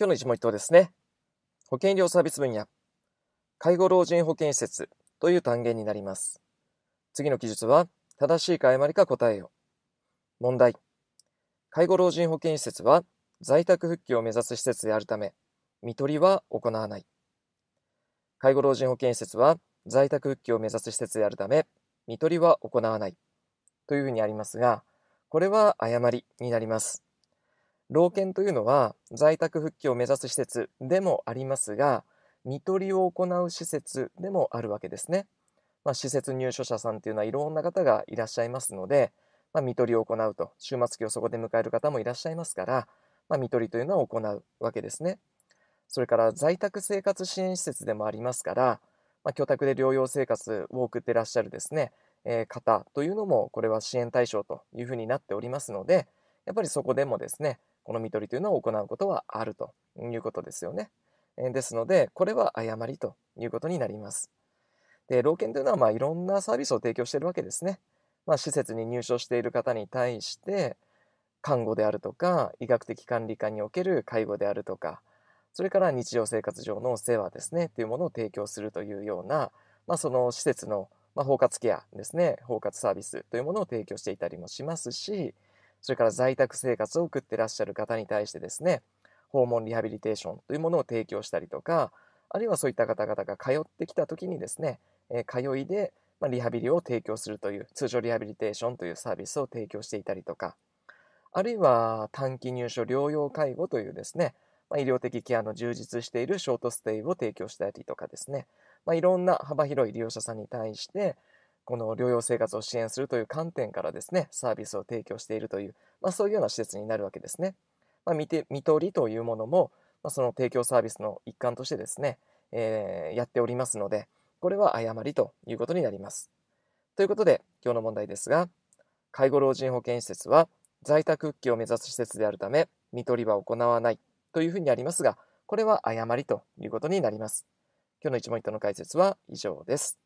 今日の一問一答ですね。保険医療サービス分野。介護老人保健施設という単元になります。次の記述は、正しいか誤りか答えよ。問題。介護老人保健施設は、在宅復帰を目指す施設であるため、見取りは行わない。介護老人保健施設は、在宅復帰を目指す施設であるため、見取りは行わない。というふうにありますが、これは誤りになります。老犬というのは在宅復帰を目指す施設でもありますが看取りを行う施設でもあるわけですね、まあ、施設入所者さんというのはいろんな方がいらっしゃいますので、まあ、看取りを行うと終末期をそこで迎える方もいらっしゃいますから、まあ、看取りというのは行うわけですねそれから在宅生活支援施設でもありますから、まあ、居宅で療養生活を送ってらっしゃるですね、えー、方というのもこれは支援対象というふうになっておりますのでやっぱりそこでもですねこの看取りというのを行うことはあるということですよね。ですので、これは誤りということになります。で、老犬というのは、まあ、いろんなサービスを提供しているわけですね。まあ、施設に入所している方に対して、看護であるとか、医学的管理下における介護であるとか、それから日常生活上の世話ですね、というものを提供するというような、まあ、その施設の、ま包括ケアですね、包括サービスというものを提供していたりもしますし、それから在宅生活を送ってらっしゃる方に対してですね、訪問リハビリテーションというものを提供したりとか、あるいはそういった方々が通ってきた時にですね、えー、通いで、リハビリを提供するという、通常リハビリテーションというサービスを提供していたりとか、あるいは短期入所療養介護というですね、まあ、医療的ケアの充実しているショートステイを提供したりとかですね、まあ、いろんな幅広い利用者さんに対して、この療養生活を支援するという観点からですね、サービスを提供しているという、まあ、そういうような施設になるわけですね。まあ、見て見取りというものも、まあ、その提供サービスの一環としてですね、えー、やっておりますので、これは誤りということになります。ということで、今日の問題ですが、介護老人保健施設は在宅復帰を目指す施設であるため、見取りは行わないというふうにありますが、これは誤りということになります。今日の一問一答の解説は以上です。